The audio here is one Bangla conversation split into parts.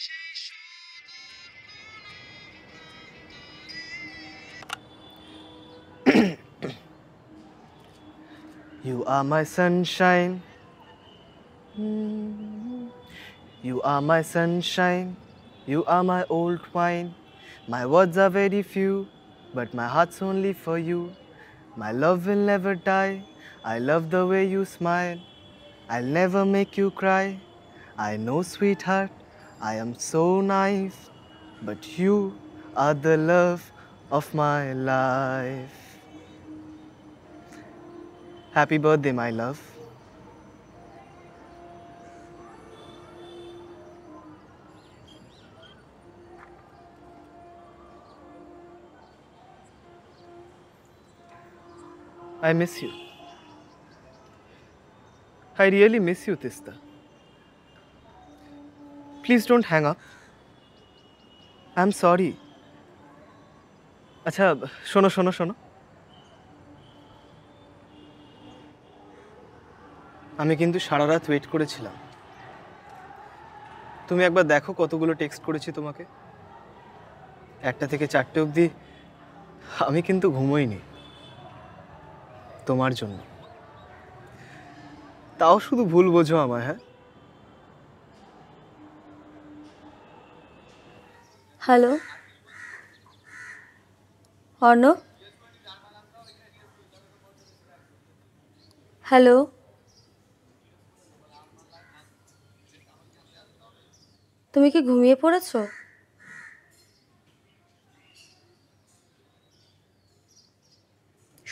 you are my sunshine. You are my sunshine. You are my old wine. My words are very few, but my heart's only for you. My love will never die. I love the way you smile. I'll never make you cry. I know, sweetheart, I am so naive, but you are the love of my life. Happy birthday, my love. I miss you. I really miss you, Tista. Please don't hang up I am sorry আচ্ছা শোনো শোনো শোনো আমি কিন্তু সারা রাত ওয়েট করেছিলাম তুমি একবার দেখো কতগুলো টেক্সট করেছি তোমাকে একটা থেকে চারটে অবধি আমি কিন্তু ঘুমোইনি তোমার জন্য তাও শুধু ভুল বোঝো আমায় হ্যাঁ হ্যালো অর্ণব হ্যালো তুমি কি ঘুমিয়ে পড়েছ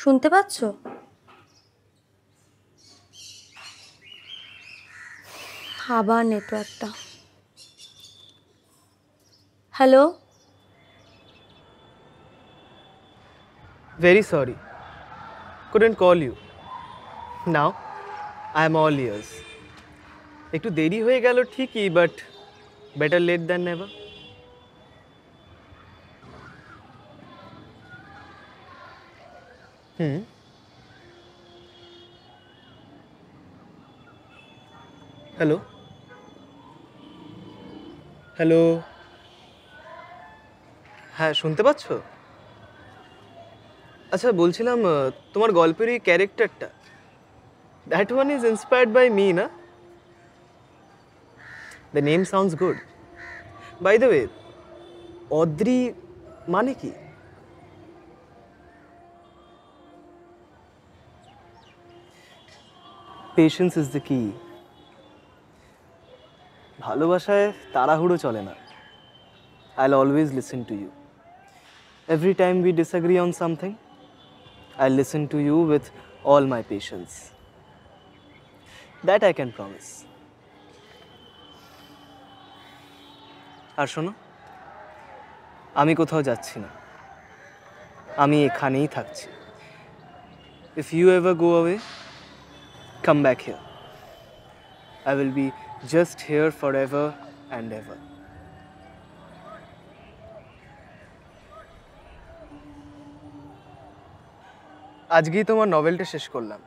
শুনতে পাচ্ছ আবার নেটওয়ার্কটা hello very sorry couldn't call you now I am all ears एक तो देरी हो गल ठीक ही but better late than never hmm hello hello হ্যাঁ শুনতে পাচ্ছ আচ্ছা বলছিলাম তোমার গল্পের এই ক্যারেক্টারটা that one is inspired by me না the name sounds good by the way Adri মানে কি পেশেন্স ইজ দ্য কি ভালোবাসায় তাড়াহুড়ো চলে না I always listen to you Every time we disagree on something, I listen to you with all my patience. That I can promise. আর শোনো আমি কোথাও যাচ্ছি না আমি এখানেই থাকছি if you ever go away come back here I will be just here forever and ever আজকেই তোমার নভেলটা শেষ করলাম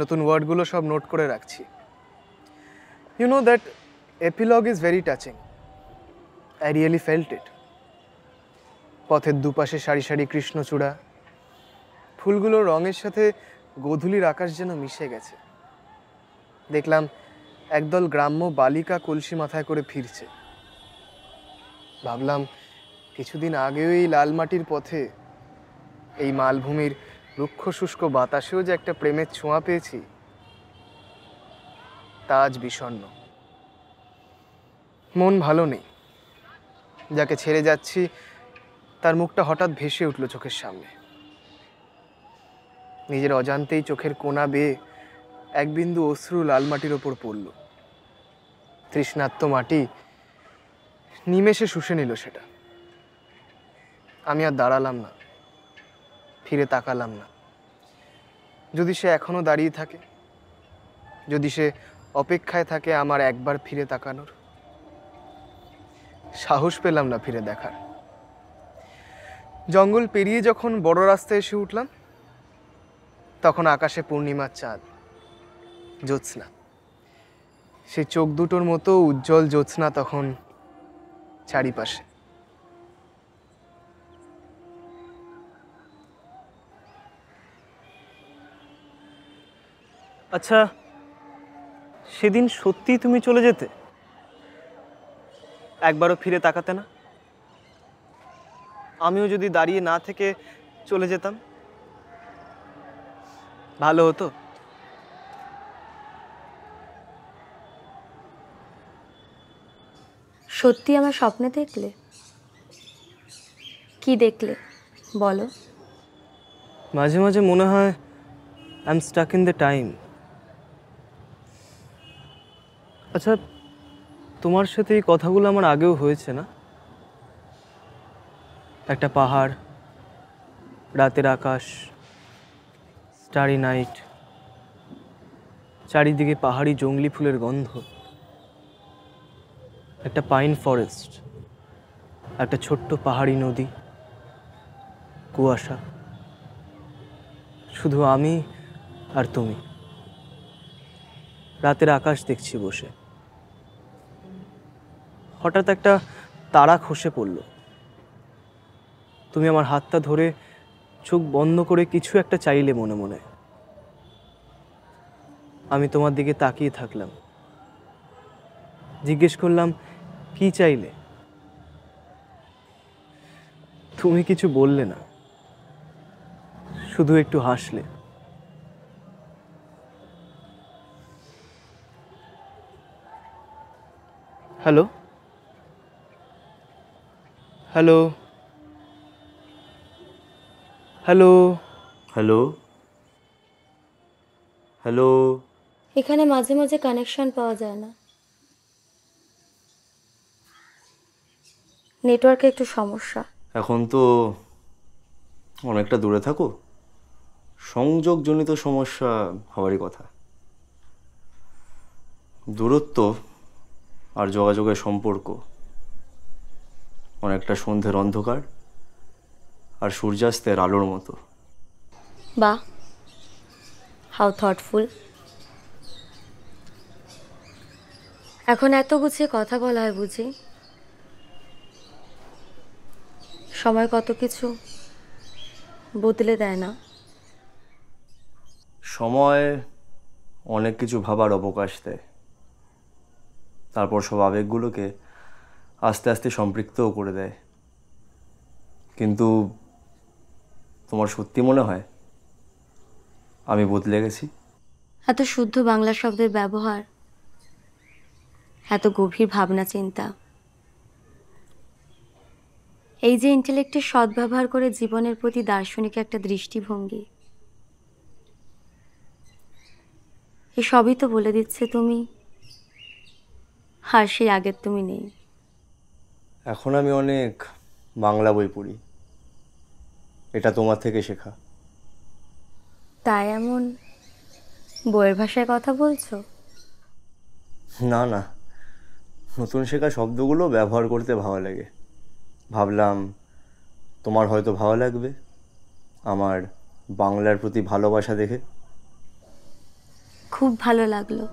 নতুন ওয়ার্ডগুলো সব নোট করে রাখছি you know that epilogue is very touching I really felt it পথের দুপাশে সারি সারি কৃষ্ণচূড়া ফুলগুলো রঙের সাথে গধুলির আকাশ যেন মিশে গেছে দেখলাম একদল গ্রাম্য বালিকা কলসি মাথায় করে ফিরছে ভাবলাম কিছুদিন আগেও এই লাল মাটির পথে এই মালভূমির রুক্ষ শুষ্ক বাতাসেও যে একটা প্রেমের ছোঁয়া পেয়েছি তা আজ বিষণ্ন মন ভালো নেই যাকে ছেড়ে যাচ্ছি তার মুখটা হঠাৎ ভেসে উঠল চোখের সামনে নিজের অজান্তেই চোখের কোনা বেয়ে এক বিন্দু অশ্রু লাল মাটির ওপর পড়ল তৃষ্ণাত্ম মাটি নিমেষে শুষে নিল সেটা আমি আর দাঁড়ালাম না ফিরে তাকালাম না যদি সে এখনও দাঁড়িয়ে থাকে যদি সে অপেক্ষায় থাকে আমার একবার ফিরে তাকানোর সাহস পেলাম না ফিরে দেখার জঙ্গল পেরিয়ে যখন বড় রাস্তায় এসে উঠলাম তখন আকাশে পূর্ণিমার চাঁদ জ্যোৎস্না সে চোখ দুটোর মতো উজ্জ্বল জ্যোৎস্না তখন চারিপাশে আচ্ছা সেদিন সত্যি তুমি চলে যেতে একবারও ফিরে তাকাতে না আমিও যদি দাঁড়িয়ে না থেকে চলে যেতাম ভালো হতো সত্যি আমার স্বপ্নে দেখলে কি দেখলে বলো মাঝে মাঝে মনে হয় I am stuck in the time আচ্ছা তোমার সাথে এই কথাগুলো আমার আগেও হয়েছে না একটা পাহাড় রাতের আকাশ স্টারি নাইট চারিদিকে পাহাড়ি জঙ্গলি ফুলের গন্ধ একটা পাইন ফরেস্ট একটা ছোট্ট পাহাড়ি নদী কুয়াশা শুধু আমি আর তুমি রাতের আকাশ দেখছি বসে হঠাৎ একটা তারা খসে পড়ল তুমি আমার হাতটা ধরে চোখ বন্ধ করে কিছু একটা চাইলে মনে মনে আমি তোমার দিকে তাকিয়ে থাকলাম জিজ্ঞেস করলাম কি চাইলে তুমি কিছু বললে না শুধু একটু হাসলে hello hello hello hello hello এখানে মাঝে মাঝে কানেকশন পাওয়া যায় না নেটওয়ার্কে একটু সমস্যা এখন তো অনেকটা দূরে থাকো সংযোগজনিত সমস্যা হওয়ারই কথা দূরত্ব আর যোগাযোগের সম্পর্ক অনেকটা সন্ধ্যের অন্ধকার আর সূর্যাস্তের আলোর মতো বা হাউ থটফুল এখন এত গুছিয়ে কথা বলা হয় বুঝি সময় কত কিছু বদলে দেয় না সময় অনেক কিছু ভাবার অবকাশ দেয় তারপর সব আবেগগুলোকে আস্তে আস্তে সম্পৃক্তও করে দেয় কিন্তু তোমার সত্যি মনে হয় আমি বদলে গেছি এত শুদ্ধ বাংলা শব্দের ব্যবহার এত গভীর ভাবনা চিন্তা এই যে ইন্টেলেক্টের সদ্ব্যবহার করে জীবনের প্রতি দার্শনিক একটা দৃষ্টিভঙ্গি এসবই তো বলে দিচ্ছে তুমি আর সেই আগের তুমি নেই এখন আমি অনেক বাংলা বই পড়ি এটা তোমার থেকে শেখা তাই এমন বইয়ের ভাষায় কথা বলছো না না নতুন শেখা শব্দগুলো ব্যবহার করতে ভালো লাগে ভাবলাম তোমার হয়তো ভালো লাগবে আমার বাংলার প্রতি ভালোবাসা দেখে খুব ভালো লাগলো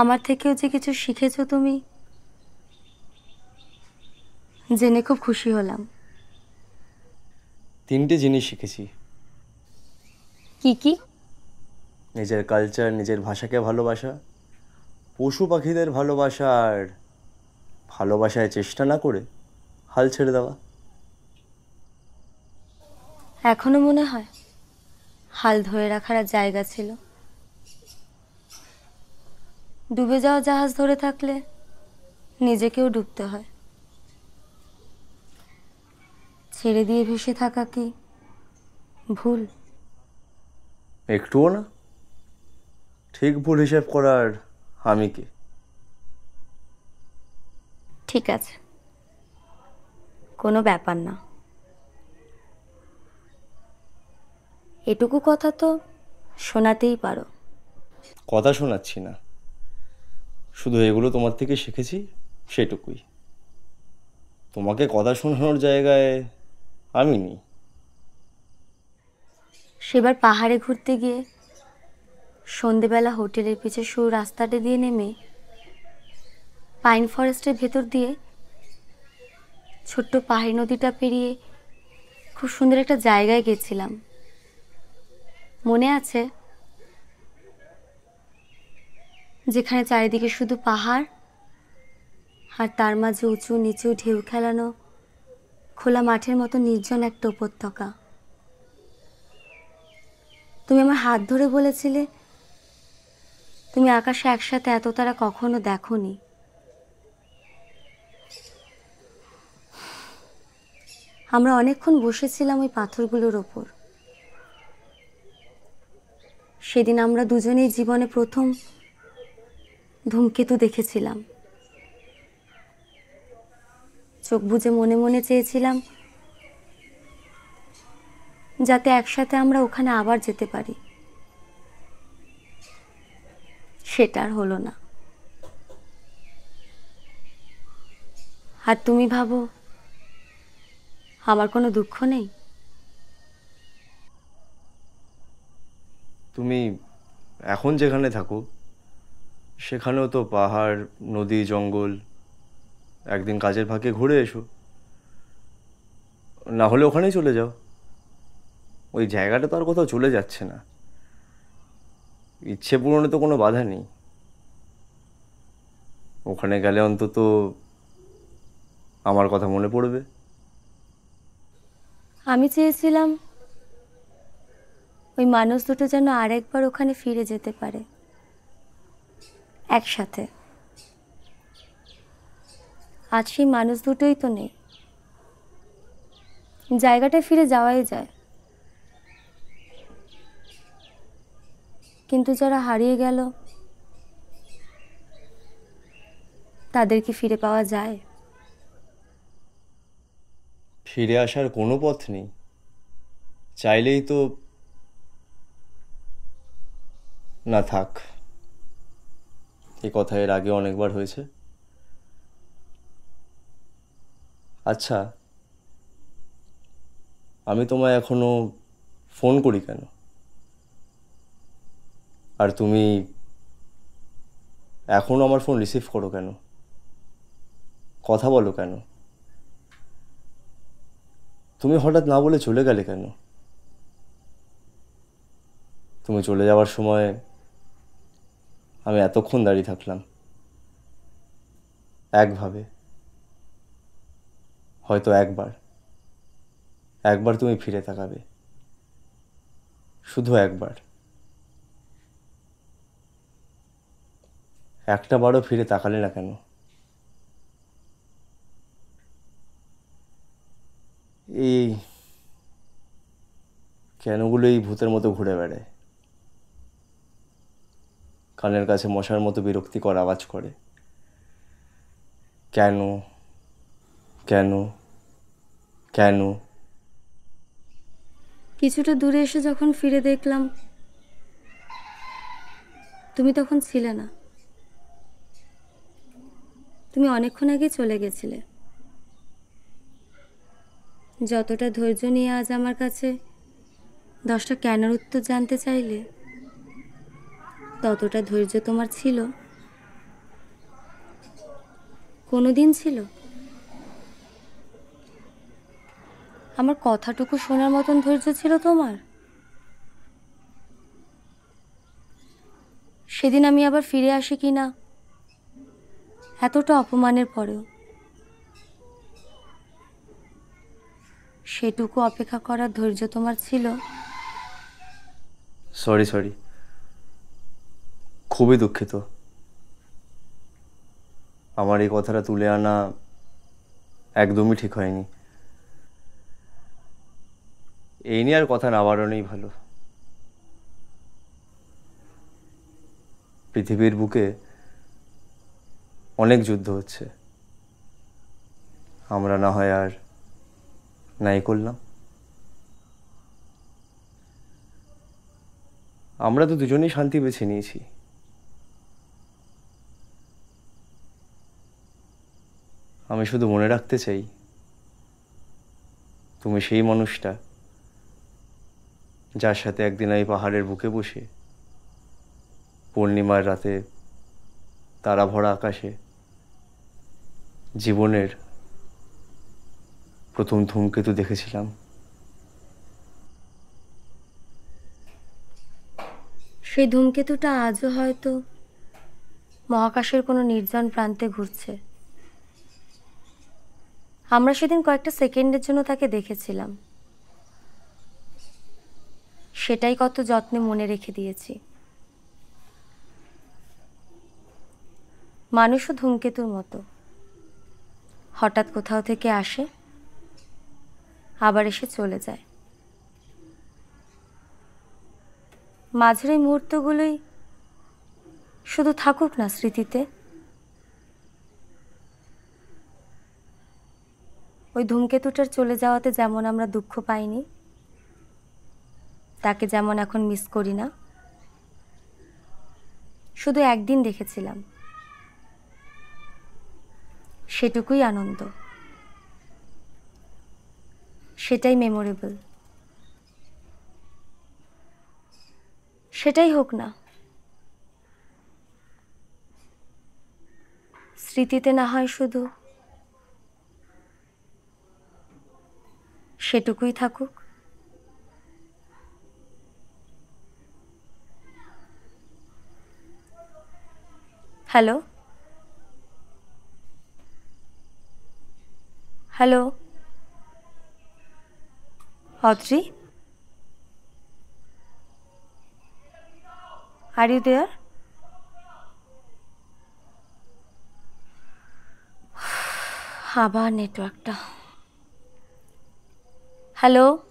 আমার থেকেও যে কিছু শিখেছো তুমি জেনে খুব খুশি হলাম তিনটে জিনিস শিখেছি কি কি নিজের কালচার নিজের ভাষাকে ভালোবাসা পশু পাখিদের ভালোবাসা আর ভালোবাসায় চেষ্টা না করে হাল ছেড়ে দেওয়া এখনো মনে হয় হাল ধরে রাখার জায়গা ছিল ডুবে যাওয়া জাহাজ ধরে থাকলে নিজেকেও ডুবতে হয় ছেড়ে দিয়ে ভেসে থাকা কি ভুল একটুও না ঠিক ভুল হিসেব করার আমি কি ঠিক আছে কোনো ব্যাপার না এটুকু কথা তো শোনাতেই পারো কথা শোনাচ্ছি না শুধু এগুলো তোমার থেকে শিখেছি সেটুকুই তোমাকে কথা শোনানোর জায়গায় আমি নেই সেবার পাহাড়ে ঘুরতে গিয়ে সন্ধেবেলা হোটেলের পিছে সরু রাস্তাটা দিয়ে নেমে পাইন ফরেস্টের ভেতর দিয়ে ছোট্ট পাহাড়ি নদীটা পেরিয়ে খুব সুন্দর একটা জায়গায় গেছিলাম মনে আছে যেখানে চারিদিকে শুধু পাহাড় আর তার মাঝে উঁচু নিচু ঢেউ খেলানো খোলা মাঠের মতো নির্জন একটা উপত্যকা তুমি আমার হাত ধরে বলেছিলে তুমি আকাশে একসাথে এত তারা কখনো দেখনি আমরা অনেকক্ষণ বসেছিলাম ওই পাথরগুলোর ওপর সেদিন আমরা দুজনেই জীবনে প্রথম ধূমকেতু দেখেছিলাম চোখ বুঝে মনে মনে চেয়েছিলাম যাতে একসাথে আমরা ওখানে আবার যেতে পারি সেটা আর হলো না আর তুমি ভাবো আমার কোনো দুঃখ নেই তুমি এখন যেখানে থাকো সেখানেও তো পাহাড় নদী জঙ্গল একদিন কাজের ফাঁকে ঘুরে এসো না হলে ওখানেই চলে যাও ওই জায়গাটা তো আর কোথাও চলে যাচ্ছে না ইচ্ছে পূরণে তো কোনো বাধা নেই ওখানে গেলে অন্তত আমার কথা মনে পড়বে আমি চেয়েছিলাম ওই মানুষ দুটো যেন আরেকবার ওখানে ফিরে যেতে পারে একসাথে আজ সেই মানুষ দুটোই তো নেই জায়গাটা ফিরে যাওয়াই যায় কিন্তু যারা হারিয়ে গেল তাদেরকে ফিরে পাওয়া যায় ফিরে আসার কোনো পথ নেই চাইলেই তো না থাক এ কথা এর আগে অনেকবার হয়েছে আচ্ছা আমি তোমায় এখনো ফোন করি কেন আর তুমি এখনও আমার ফোন রিসিভ করো কেন কথা বলো কেন তুমি হঠাৎ না বলে চলে গেলে কেন তুমি চলে যাওয়ার সময় আমি এতক্ষণ দাঁড়িয়ে থাকলাম একভাবে হয়তো একবার একবার তুমি ফিরে তাকাবে শুধু একবার একটা বারও ফিরে তাকালে না কেন এই কেনগুলো এই ভূতের মতো ঘুরে বেড়ায় কানের কাছে মশার মতো বিরক্তিকর আওয়াজ করে কেন কেন কেন কিছুটা দূরে এসে যখন ফিরে দেখলাম তুমি তখন ছিলে না তুমি অনেকক্ষণ আগে চলে গেছিলে যতটা ধৈর্য নিয়ে আজ আমার কাছে দশটা কেনার উত্তর জানতে চাইলে ততটা ধৈর্য তোমার ছিল কোনো দিন ছিল আমার কথাটুকু শোনার মতন ধৈর্য ছিল তোমার সেদিন আমি আবার ফিরে আসি কি না এতটা অপমানের পরেও সেটুকু অপেক্ষা করার ধৈর্য তোমার ছিল সরি সরি খুবই দুঃখিত আমার এই কথাটা তুলে আনা একদমই ঠিক হয়নি এই নিয়ে আর কথা না বাড়ানোই ভালো পৃথিবীর বুকে অনেক যুদ্ধ হচ্ছে আমরা না হয় আর নাই করলাম আমরা তো দুজনেই শান্তি বেছে নিয়েছি আমি শুধু মনে রাখতে চাই তুমি সেই মানুষটা যার সাথে একদিন আমি পাহাড়ের বুকে বসে পূর্ণিমার রাতে তারা ভরা আকাশে জীবনের প্রথম ধূমকেতু দেখেছিলাম সেই ধূমকেতুটা আজও হয়তো মহাকাশের কোনো নির্জন প্রান্তে ঘুরছে আমরা সেদিন কয়েকটা সেকেন্ডের জন্য তাকে দেখেছিলাম সেটাই কত যত্নে মনে রেখে দিয়েছি মানুষও ধূমকেতুর মতো হঠাৎ কোথাও থেকে আসে আবার এসে চলে যায় মাঝের এই মুহূর্তগুলোই শুধু থাকুক না স্মৃতিতে ওই ধূমকেতুটার চলে যাওয়াতে যেমন আমরা দুঃখ পাইনি তাকে যেমন এখন মিস করি না শুধু একদিন দেখেছিলাম সেটুকুই আনন্দ সেটাই মেমোরেবল সেটাই হোক না স্মৃতিতে না হয় শুধু সেটুকুই থাকুক hello hello Adri are you there আবার নেটওয়ার্কটা हेलो